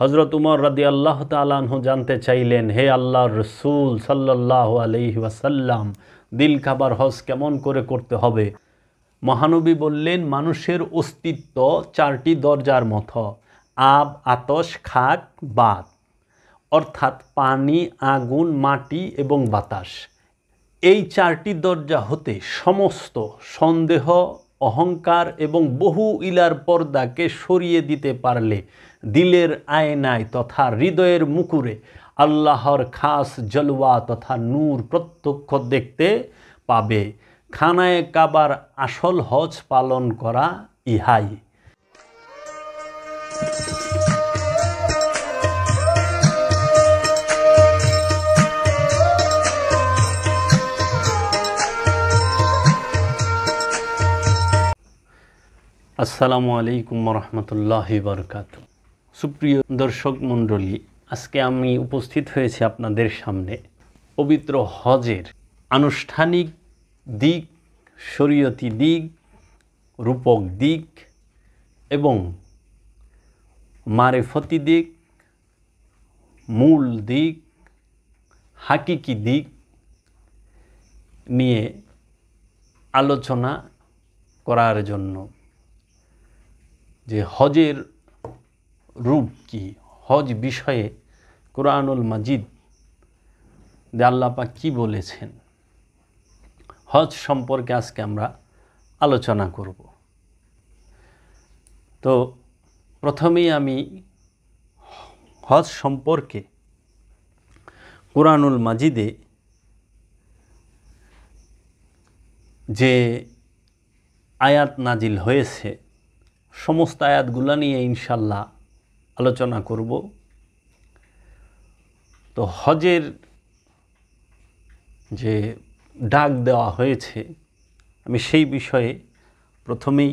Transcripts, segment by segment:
হজরত উমর রাদি আল্লাহ তালাহ জানতে চাইলেন হে আল্লাহ রসুল সাল্লাহ আলহি ওয়াসাল্লাম দিল খাবার হজ কেমন করে করতে হবে মহানবী বললেন মানুষের অস্তিত্ব চারটি দরজার মতো আব আতস খাক বাত অর্থাৎ পানি আগুন মাটি এবং বাতাস এই চারটি দরজা হতে সমস্ত সন্দেহ অহংকার এবং বহু ইলার পর্দাকে সরিয়ে দিতে পারলে দিলের আয়নায় তথা হৃদয়ের মুকুরে আল্লাহর খাস জলওয়া তথা নূর প্রত্যক্ষ দেখতে পাবে খানায় কাবার আসল হজ পালন করা ইহাই আসসালামু আলাইকুম রহমতুল্লাহ বরকাতু সুপ্রিয় দর্শক মণ্ডলী আজকে আমি উপস্থিত হয়েছি আপনাদের সামনে পবিত্র হজের আনুষ্ঠানিক দিক শরীয়তি দিক রূপক দিক এবং মারেফতি দিক মূল দিক হাকিকি দিক নিয়ে আলোচনা করার জন্য যে হজের রূপ কি হজ বিষয়ে কোরআনুল মাজিদ আল্লাপা কি বলেছেন হজ সম্পর্কে আজকে আমরা আলোচনা করব তো প্রথমেই আমি হজ সম্পর্কে কোরআনুল মাজিদে যে আয়াত নাজিল হয়েছে সমস্ত আয়াতগুলো নিয়ে ইনশাল্লাহ আলোচনা করব তো হজের যে ডাক দেওয়া হয়েছে আমি সেই বিষয়ে প্রথমেই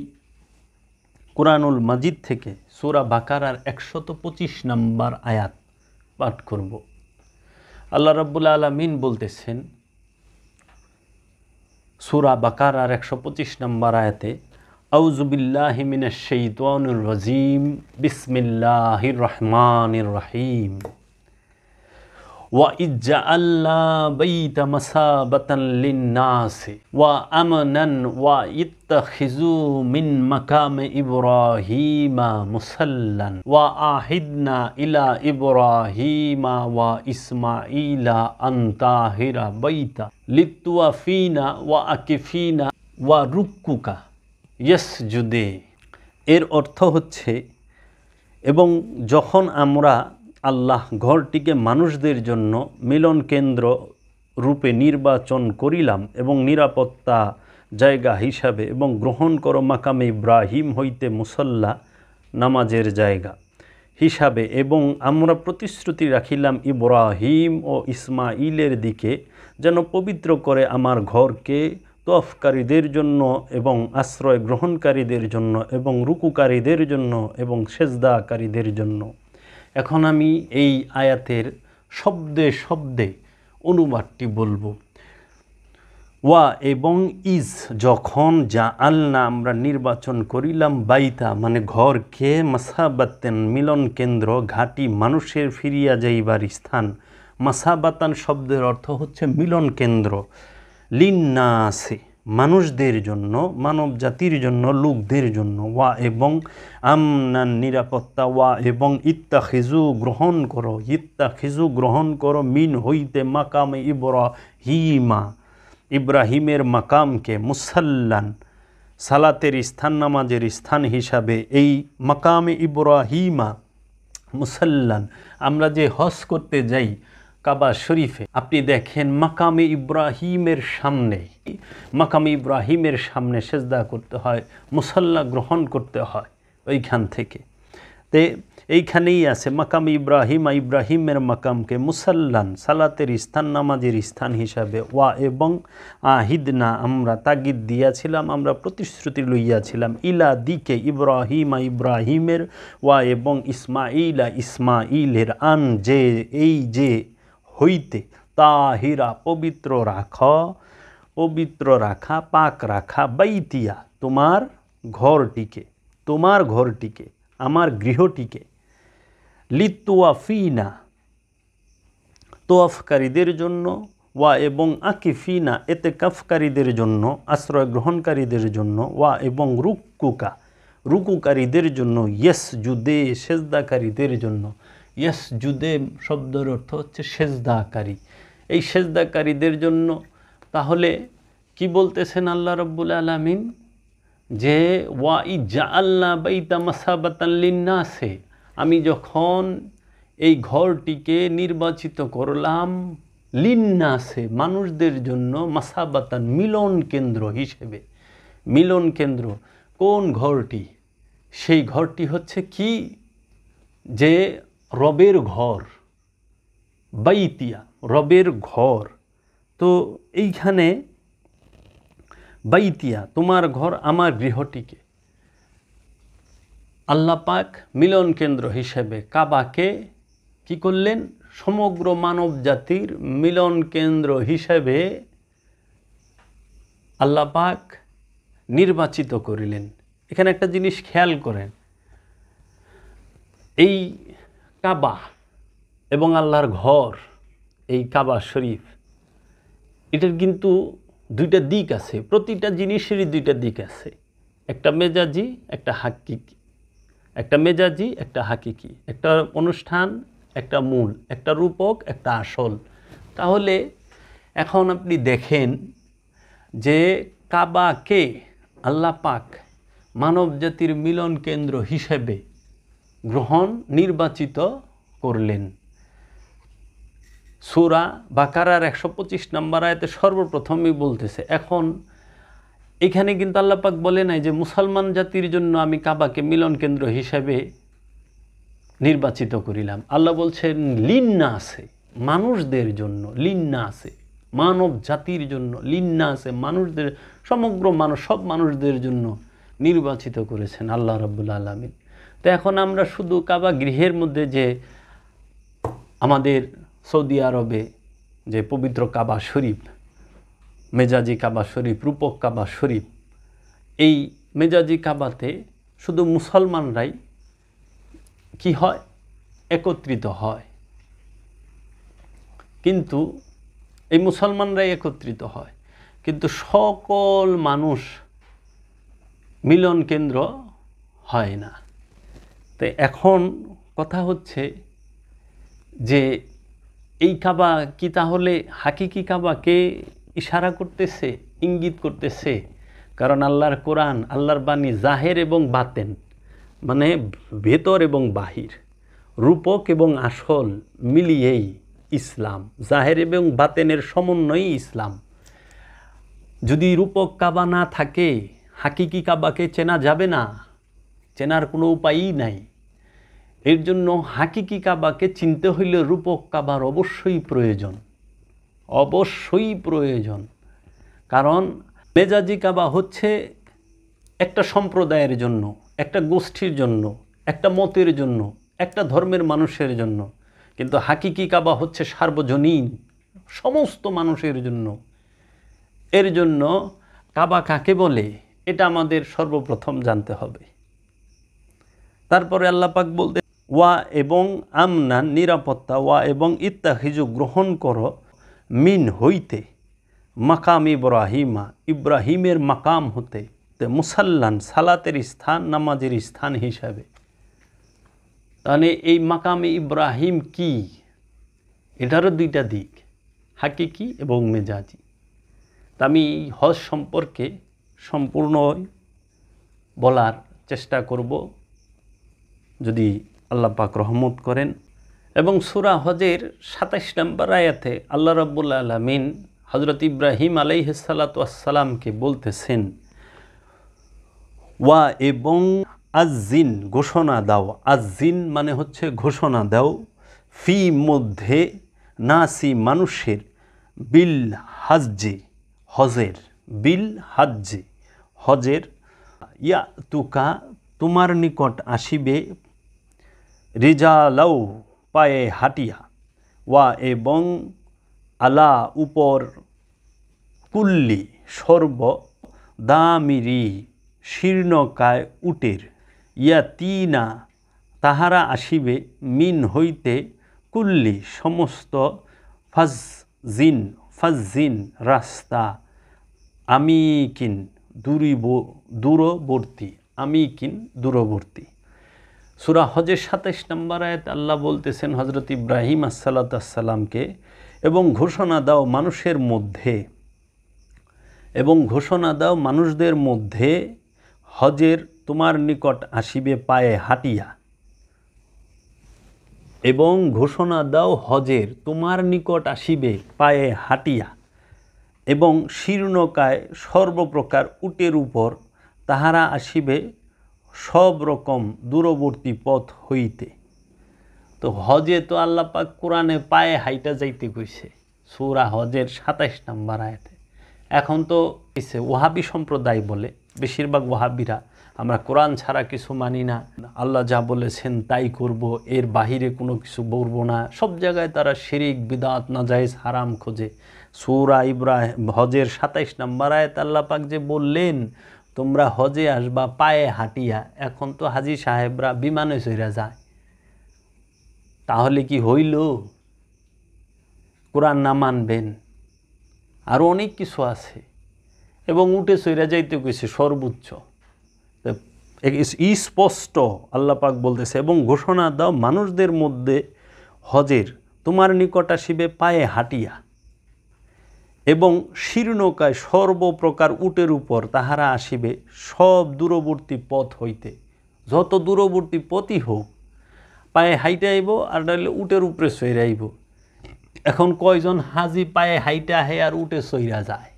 কোরআনুল মাজিদ থেকে সুরা বাকারার একশত পঁচিশ নম্বর আয়াত পাঠ করব আল্লাহ রব্বুল আলমিন বলতেছেন সুরা বাকারার একশো পঁচিশ নম্বর আয়াতে أعوذ بالله من الشيطان الرجيم بسم الله الرحمن الرحيم وإذ جعلنا بيت مثابة للناس وأمنا واتخذوا من مقام إبراهيم مصلا وعهدنا إلى إبراهيم وإسماعيل أن طاهر بيت للطوافين وأكفينا وركك ইয়েস জুদে এর অর্থ হচ্ছে এবং যখন আমরা আল্লাহ ঘরটিকে মানুষদের জন্য মিলন কেন্দ্র রূপে নির্বাচন করিলাম এবং নিরাপত্তা জায়গা হিসাবে এবং গ্রহণ করো মাকামে ইব্রাহিম হইতে মুসল্লা নামাজের জায়গা হিসাবে এবং আমরা প্রতিশ্রুতি রাখিলাম ইব্রাহিম ও ইসমাইলের দিকে যেন পবিত্র করে আমার ঘরকে তফকারীদের জন্য এবং আশ্রয় গ্রহণকারীদের জন্য এবং রুকুকারীদের জন্য এবং সেজদাকারীদের জন্য এখন আমি এই আয়াতের শব্দে শব্দে অনুবাদটি বলবো ওয়া এবং ইজ যখন যা আল্লাহ আমরা নির্বাচন করিলাম বাইতা মানে ঘরকে মাসাবাতেন মিলন কেন্দ্র ঘাটি মানুষের ফিরিয়া যাইবার স্থান মাসাবাতান শব্দের অর্থ হচ্ছে মিলন কেন্দ্র লিন্নাসে মানুষদের জন্য মানব জাতির জন্য লোকদের জন্য ওয়া এবং আমনান নিরাপত্তা ওয়া এবং ইত্তা খিজু গ্রহণ করো ইত্তা খিজু গ্রহণ করো মিন হইতে মাকামে ইব্রাহিমা ইব্রাহিমের মাকামকে মুসাল্লান সালাতের স্থান নামাজের স্থান হিসাবে এই মাকামে ইব্রাহিমা মুসাল্লান আমরা যে হজ করতে যাই কাবা শরীফে আপনি দেখেন মাকামে ইব্রাহিমের সামনে মাকামে ইব্রাহিমের সামনে সেজদা করতে হয় মুসল্লা গ্রহণ করতে হয় ওইখান থেকে তে এইখানেই আছে মাকাম ইব্রাহিম ইব্রাহিমের মাকামকে মুসল্লান সালাতের স্থান নামাজের স্থান হিসাবে ওয়া এবং আহিদনা আমরা তাগিদ দিয়াছিলাম আমরা প্রতিশ্রুতি লইয়াছিলাম ইলা দিকে ইব্রাহিম ইব্রাহিমের ওয়া এবং ইসমাইলা ইসমাইলের আন যে এই যে হইতে তাহিরা পবিত্র রাখ পবিত্র রাখা পাক রাখা বাইতিয়া তোমার ঘরটিকে তোমার ঘরটিকে আমার গৃহটিকে লিতোয়াফিনা তোয়াফকারীদের জন্য ওয়া এবং আকিফিনা এতে কাফকারীদের জন্য আশ্রয় গ্রহণকারীদের জন্য ওয়া এবং রুকুকা রুকুকারীদের জন্য ইয়েস জুদে সেজদাকারীদের জন্য ইয়াস জুদে শব্দের অর্থ হচ্ছে সেজদাকারী এই সেজদাকারীদের জন্য তাহলে কি বলতেছেন আল্লাহ রব্বুল আলমিন যে ওয়া ই জা আল্লাহ বাইতা মাসাবাতাল্লিনাসে আমি যখন এই ঘরটিকে নির্বাচিত করলাম লিন্নাসে মানুষদের জন্য মাসাবাতান মিলন কেন্দ্র হিসেবে মিলন কেন্দ্র কোন ঘরটি সেই ঘরটি হচ্ছে কি যে রবের ঘর বাইতিয়া রবের ঘর তো এইখানে বাইতিয়া তোমার ঘর আমার গৃহটিকে আল্লাহ পাক মিলন কেন্দ্র হিসেবে কাবাকে কি করলেন সমগ্র মানব জাতির মিলন কেন্দ্র হিসেবে আল্লাহ পাক নির্বাচিত করিলেন এখানে একটা জিনিস খেয়াল করেন এই কাবা এবং আল্লাহর ঘর এই কাবা শরীফ এটার কিন্তু দুইটা দিক আছে প্রতিটা জিনিসেরই দুইটা দিক আছে একটা মেজাজি একটা হাকিকি একটা মেজাজি একটা হাকিকি একটা অনুষ্ঠান একটা মূল একটা রূপক একটা আসল তাহলে এখন আপনি দেখেন যে কাবাকে আল্লাহ পাক মানব জাতির মিলন কেন্দ্র হিসেবে গ্রহণ নির্বাচিত করলেন সুরা বাকারার একশো পঁচিশ নম্বর আয়তে সর্বপ্রথমেই বলতেছে এখন এখানে কিন্তু আল্লাপাক বলে নাই যে মুসলমান জাতির জন্য আমি কাবাকে মিলন কেন্দ্র হিসেবে নির্বাচিত করিলাম আল্লাহ বলছেন লিন্না আছে মানুষদের জন্য লিন্না আছে মানব জাতির জন্য লিন্না আছে মানুষদের সমগ্র মানুষ সব মানুষদের জন্য নির্বাচিত করেছেন আল্লাহ রব্বুল আলমিন তো এখন আমরা শুধু কাবা গৃহের মধ্যে যে আমাদের সৌদি আরবে যে পবিত্র কাবা শরীফ মেজাজি কাবা শরীফ রূপক কাবা শরীফ এই মেজাজি কাবাতে শুধু মুসলমানরাই কি হয় একত্রিত হয় কিন্তু এই মুসলমানরাই একত্রিত হয় কিন্তু সকল মানুষ মিলন কেন্দ্র হয় না তো এখন কথা হচ্ছে যে এই কাবা কি তাহলে হাকিকি কাবাকে ইশারা করতেছে ইঙ্গিত করতেছে কারণ আল্লাহর কোরআন আল্লাহর বাণী জাহের এবং বাতেন মানে ভেতর এবং বাহির রূপক এবং আসল মিলিয়েই ইসলাম জাহের এবং বাতেনের সমন্বয়ই ইসলাম যদি রূপক কাবা না থাকে হাকিকি কাবাকে চেনা যাবে না চেনার কোনো উপায়ই নাই এর জন্য হাকিকি কাবাকে চিনতে হইলে রূপক কাবার অবশ্যই প্রয়োজন অবশ্যই প্রয়োজন কারণ মেজাজি কাবা হচ্ছে একটা সম্প্রদায়ের জন্য একটা গোষ্ঠীর জন্য একটা মতের জন্য একটা ধর্মের মানুষের জন্য কিন্তু হাকিকি কাবা হচ্ছে সার্বজনীন সমস্ত মানুষের জন্য এর জন্য কাবা কাকে বলে এটা আমাদের সর্বপ্রথম জানতে হবে তারপরে আল্লাহ বলতে ওয়া এবং আমনান নিরাপত্তা ওয়া এবং ইত্যাহিজু গ্রহণ করো মিন হইতে মাকাম ইব্রাহিমা ইব্রাহিমের মাকাম হতে মুসাল্লান সালাতের স্থান নামাজের স্থান হিসাবে তাহলে এই মাকাম ইব্রাহিম কি এটারও দুইটা দিক হাকিকি এবং মেজাজি তা আমি হজ সম্পর্কে সম্পূর্ণ বলার চেষ্টা করব যদি আল্লাহ পাক রহমত করেন এবং সুরা হজের সাতাইশ নম্বর আয়াতে আল্লাহ রব্বুল আলমিন হজরত ইব্রাহিম সালামকে বলতেছেন ওয়া এবং আজিন ঘোষণা দাও আজিন মানে হচ্ছে ঘোষণা দাও ফি মধ্যে নাসি মানুষের বিল হাজ্জে হজের বিল হাজ্জে হজের ইয়া তুকা তোমার নিকট আসিবে লাউ পায়ে হাটিয়া ওয়া এবং আলা উপর কুল্লি সর্ব দামিরি শীর্ণকায় উটের ইয়া তিনা তাহারা আসিবে মিন হইতে কুল্লি সমস্ত ফাজিন ফাজিন রাস্তা আমিকিন দূরীব দূরবর্তী আমিকিন দূরবর্তী সুরা হজের সাতাইশ নম্বর আয়াত আল্লাহ বলতেছেন হজরত ইব্রাহিম আসসালাতামকে এবং ঘোষণা দাও মানুষের মধ্যে এবং ঘোষণা দাও মানুষদের মধ্যে হজের তোমার নিকট আসিবে পায়ে হাঁটিয়া এবং ঘোষণা দাও হজের তোমার নিকট আসিবে পায়ে হাঁটিয়া এবং শীর্ণকায় সর্বপ্রকার উটের উপর তাহারা আসিবে সব রকম দূরবর্তী পথ হইতে তো হজে তো আল্লাহ পাক কোরআনে পায়ে হাইটা যাইতে কইছে সুরা হজের সাতাইশ নাম্বার আয়াতে এখন তো এসে ওহাবি সম্প্রদায় বলে বেশিরভাগ ওহাবিরা আমরা কোরআন ছাড়া কিছু মানি না আল্লাহ যা বলেছেন তাই করব এর বাহিরে কোনো কিছু বলবো না সব জায়গায় তারা শিরিক বিদাত নাজাইজ হারাম খোঁজে সুরা ইব্রাহিম হজের সাতাইশ নাম্বার আয়াত আল্লাপাক যে বললেন তোমরা হজে আসবা পায়ে হাঁটিয়া এখন তো হাজি সাহেবরা বিমানে চইরা যায় তাহলে কি হইল কোরআন না মানবেন আর অনেক কিছু আছে এবং উঠে চইরা যাইতে কইছে সর্বোচ্চ স্পষ্ট আল্লাপাক বলতেছে এবং ঘোষণা দাও মানুষদের মধ্যে হজের তোমার নিকট আসিবে পায়ে হাঁটিয়া এবং শীর্ণকায় সর্বপ্রকার উটের উপর তাহারা আসিবে সব দূরবর্তী পথ হইতে যত দূরবর্তী পথই হোক পায়ে হাইটে আইব আর ডাইলে উটের উপরে সইরে আইব এখন কয়জন হাজি পায়ে হাইটা হে আর উটে সৈরা যায়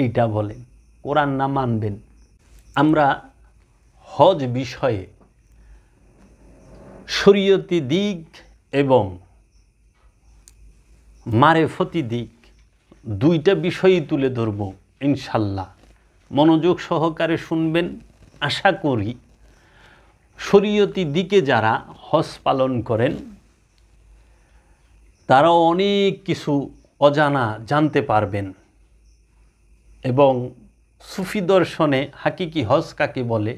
এইটা বলেন কোরআন না মানবেন আমরা হজ বিষয়ে শরীয়তি দিক এবং মারেফতি দিক দুইটা বিষয়ই তুলে ধরব ইনশাল্লাহ মনোযোগ সহকারে শুনবেন আশা করি শরীয়তি দিকে যারা হজ পালন করেন তারা অনেক কিছু অজানা জানতে পারবেন এবং সুফি দর্শনে হাকিকি হজ কাকে বলে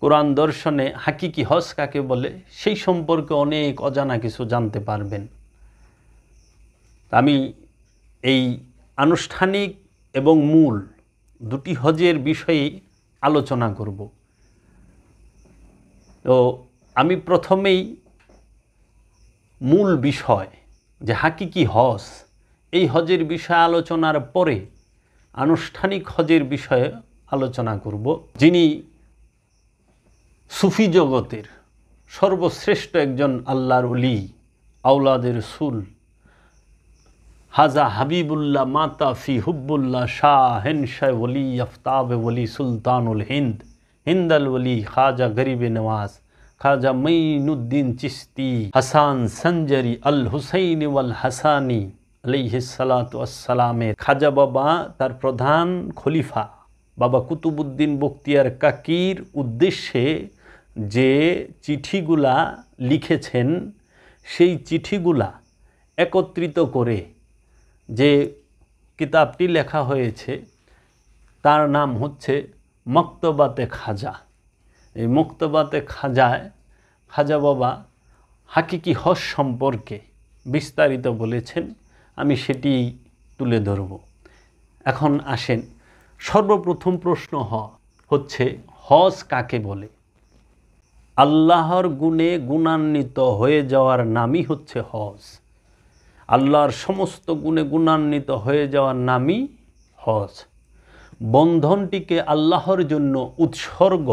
কোরআন দর্শনে হাকিকি হজ কাকে বলে সেই সম্পর্কে অনেক অজানা কিছু জানতে পারবেন আমি এই আনুষ্ঠানিক এবং মূল দুটি হজের বিষয়ে আলোচনা করব তো আমি প্রথমেই মূল বিষয় যে হাকিকি হজ এই হজের বিষয়ে আলোচনার পরে আনুষ্ঠানিক হজের বিষয়ে আলোচনা করব যিনি সুফি জগতের সর্বশ্রেষ্ঠ একজন আল্লাহর অলি আউলাদের সুল হাজা হাবিবুল্লাহ মাতা ফি হুব্বুল্লাহ শাহ হেনশাহ ওলি আফতাব ওলি সুলতানুল হিন্দ হিন্দাল ওলি খাজা গরিবে নওয়াজ খাজা মঈনুদ্দিন চিস্তি হাসান সঞ্জরি আল হুসাইন ওয়াল হাসানি আলিহিসালাতামের খাজা বাবা তার প্রধান খলিফা বাবা কুতুবুদ্দিন বক্তিয়ার কাকির উদ্দেশ্যে যে চিঠিগুলা লিখেছেন সেই চিঠিগুলা একত্রিত করে যে কিতাবটি লেখা হয়েছে তার নাম হচ্ছে মক্তবাতে খাজা এই মক্তবাতে খাজায় খাজা বাবা হাকিকি হস সম্পর্কে বিস্তারিত বলেছেন আমি সেটি তুলে ধরব এখন আসেন সর্বপ্রথম প্রশ্ন হ হচ্ছে হজ কাকে বলে আল্লাহর গুণে গুণান্বিত হয়ে যাওয়ার নামই হচ্ছে হজ আল্লাহর সমস্ত গুণে গুণান্বিত হয়ে যাওয়ার নামই হজ বন্ধনটিকে আল্লাহর জন্য উৎসর্গ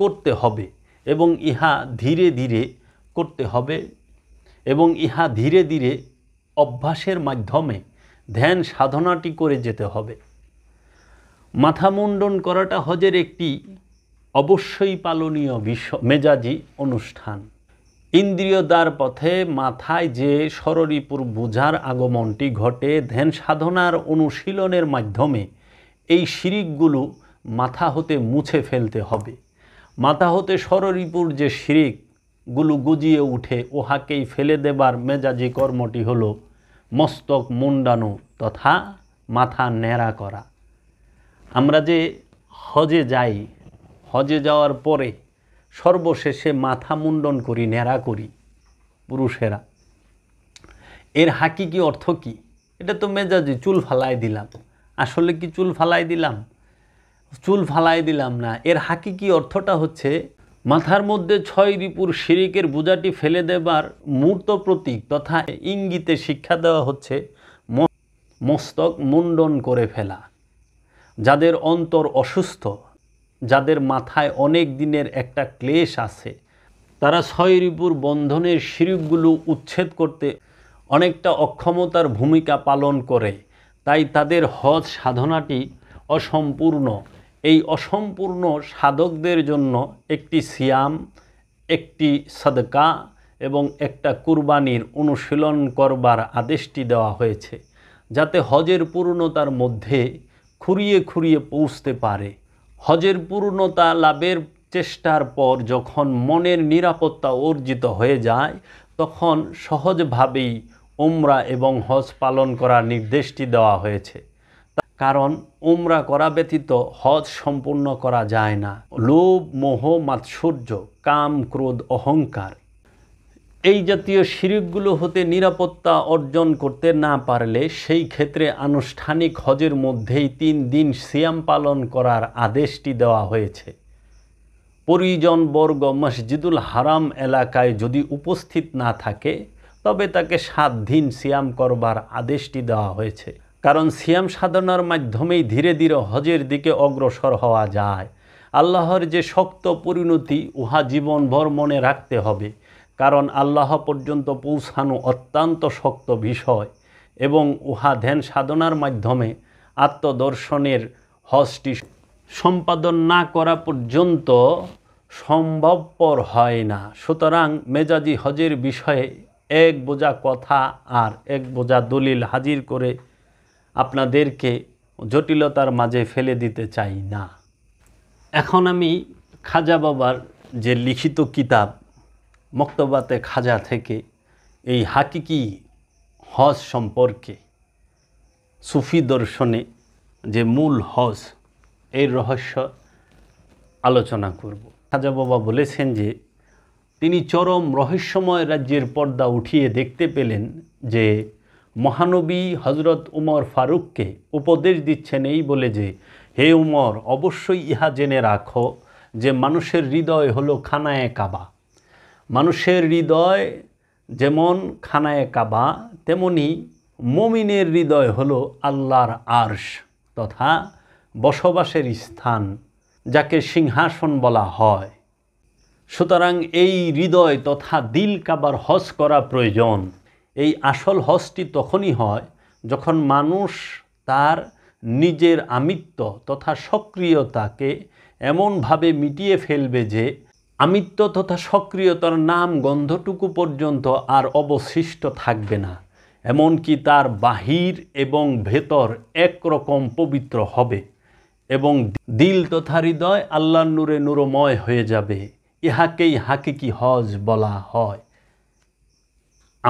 করতে হবে এবং ইহা ধীরে ধীরে করতে হবে এবং ইহা ধীরে ধীরে অভ্যাসের মাধ্যমে ধ্যান সাধনাটি করে যেতে হবে মাথা মুন্ডন করাটা হজের একটি অবশ্যই পালনীয় বিশ্ব মেজাজি অনুষ্ঠান ইন্দ্রিয় দ্বার পথে মাথায় যে সররিপুর বোঝার আগমনটি ঘটে ধ্যান সাধনার অনুশীলনের মাধ্যমে এই শিরিকগুলো মাথা হতে মুছে ফেলতে হবে মাথা হতে সররিপুর যে শিরিকগুলো গুজিয়ে উঠে ওহাকেই ফেলে দেবার মেজাজি কর্মটি হল মস্তক মুন্ডানো তথা মাথা ন্যাড়া করা আমরা যে হজে যাই হজে যাওয়ার পরে সর্বশেষে মাথা মুন্ডন করি ন্যাড়া করি পুরুষেরা এর হাকি কি অর্থ কি এটা তো মেজাজি চুল ফালায় দিলাম আসলে কি চুল ফালাই দিলাম চুল ফালাই দিলাম না এর হাকি কি অর্থটা হচ্ছে মাথার মধ্যে ছয় রিপুর শিরিকের বোঝাটি ফেলে দেবার মূর্ত প্রতীক তথা ইঙ্গিতে শিক্ষা দেওয়া হচ্ছে মস্তক মুন্ডন করে ফেলা যাদের অন্তর অসুস্থ যাদের মাথায় অনেক দিনের একটা ক্লেশ আছে তারা ছয় ঋপুর বন্ধনের শিরিপগুলো উচ্ছেদ করতে অনেকটা অক্ষমতার ভূমিকা পালন করে তাই তাদের হজ সাধনাটি অসম্পূর্ণ এই অসম্পূর্ণ সাধকদের জন্য একটি সিয়াম একটি সাদকা এবং একটা কুরবানির অনুশীলন করবার আদেশটি দেওয়া হয়েছে যাতে হজের পূর্ণতার মধ্যে খুঁড়িয়ে খুঁড়িয়ে পৌঁছতে পারে হজের পূর্ণতা লাভের চেষ্টার পর যখন মনের নিরাপত্তা অর্জিত হয়ে যায় তখন সহজভাবেই উমরা এবং হজ পালন করার নির্দেশটি দেওয়া হয়েছে কারণ উমরা করা ব্যতীত হজ সম্পূর্ণ করা যায় না লোভ মোহ মাৎসর্য কাম ক্রোধ অহংকার এই জাতীয় শিরিকগুলো হতে নিরাপত্তা অর্জন করতে না পারলে সেই ক্ষেত্রে আনুষ্ঠানিক হজের মধ্যেই তিন দিন সিয়াম পালন করার আদেশটি দেওয়া হয়েছে পরিজন বর্গ মসজিদুল হারাম এলাকায় যদি উপস্থিত না থাকে তবে তাকে সাত দিন সিয়াম করবার আদেশটি দেওয়া হয়েছে কারণ সিয়াম সাধনার মাধ্যমেই ধীরে ধীরে হজের দিকে অগ্রসর হওয়া যায় আল্লাহর যে শক্ত পরিণতি উহা জীবনভর মনে রাখতে হবে কারণ আল্লাহ পর্যন্ত পৌঁছানো অত্যন্ত শক্ত বিষয় এবং উহা ধ্যান সাধনার মাধ্যমে আত্মদর্শনের হজটি সম্পাদন না করা পর্যন্ত সম্ভবপর হয় না সুতরাং মেজাজি হজের বিষয়ে এক বোঝা কথা আর এক বোঝা দলিল হাজির করে আপনাদেরকে জটিলতার মাঝে ফেলে দিতে চাই না এখন আমি খাজা বাবার যে লিখিত কিতাব মক্তবাতে খাজা থেকে এই হাকিকি হজ সম্পর্কে সুফি দর্শনে যে মূল হজ এর রহস্য আলোচনা করব খাজা বাবা বলেছেন যে তিনি চরম রহস্যময় রাজ্যের পর্দা উঠিয়ে দেখতে পেলেন যে মহানবী হজরত উমর ফারুককে উপদেশ দিচ্ছেন এই বলে যে হে উমর অবশ্যই ইহা জেনে রাখো যে মানুষের হৃদয় হলো খানায় কাবা মানুষের হৃদয় যেমন খানায় কাবা তেমনি মমিনের হৃদয় হলো আল্লাহর আর্শ তথা বসবাসের স্থান যাকে সিংহাসন বলা হয় সুতরাং এই হৃদয় তথা দিল কাবার হজ করা প্রয়োজন এই আসল হজটি তখনই হয় যখন মানুষ তার নিজের আমিত্ব তথা সক্রিয়তাকে এমনভাবে মিটিয়ে ফেলবে যে আমিত্ব তথা সক্রিয়তার নাম গন্ধটুকু পর্যন্ত আর অবশিষ্ট থাকবে না এমনকি তার বাহির এবং ভেতর একরকম পবিত্র হবে এবং দিল তথা হৃদয় আল্লাহ নূরে নূরময় হয়ে যাবে ইহাকেই হাকিকি হজ বলা হয়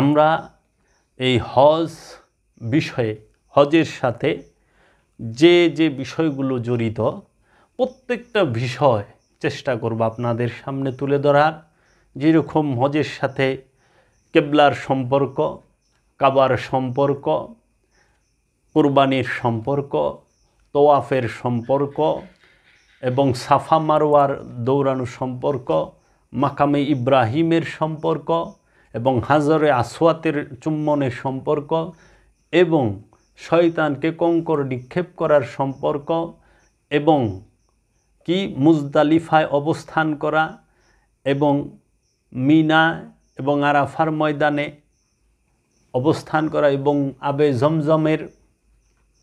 আমরা এই হজ বিষয়ে হজের সাথে যে যে বিষয়গুলো জড়িত প্রত্যেকটা বিষয় চেষ্টা করব আপনাদের সামনে তুলে ধরার যেরকম হজের সাথে কেবলার সম্পর্ক কাবার সম্পর্ক কোরবানির সম্পর্ক তোয়াফের সম্পর্ক এবং সাফা মারোয়ার দৌড়ানো সম্পর্ক মাকামে ইব্রাহিমের সম্পর্ক এবং হাজরে আসওয়াতের চুম্বনের সম্পর্ক এবং শয়তানকে কঙ্কর নিক্ষেপ করার সম্পর্ক এবং কি মুজদালিফায় অবস্থান করা এবং মিনা এবং আরাফার ময়দানে অবস্থান করা এবং আবে জমজমের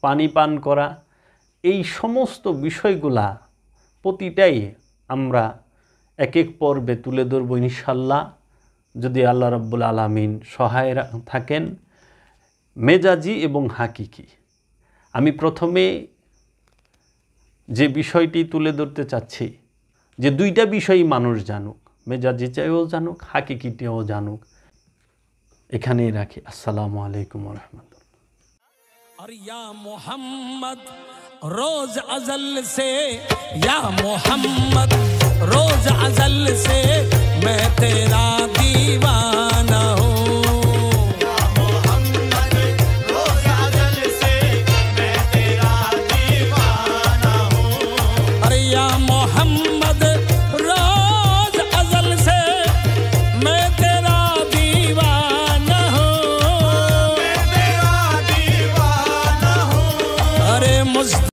পানি পান করা এই সমস্ত বিষয়গুলা প্রতিটাই আমরা এক এক পর্বে তুলে ধরব ইনশাল্লাহ যদি আল্লাহ রব্বুল আলমিন সহায় থাকেন মেজাজি এবং হাকিকি আমি প্রথমে যে বিষয়টি তুলে ধরতে চাচ্ছি যে দুইটা বিষয়ই মানুষ জানুক মেজা জিচাইও জানুক হাকি হাকিকিটিও জানুক এখানেই রাখি আসসালামু আলাইকুম রহমতুল্লাহ রোজ আজল সে रोज अजल से या मोहम्मद रोज अजल से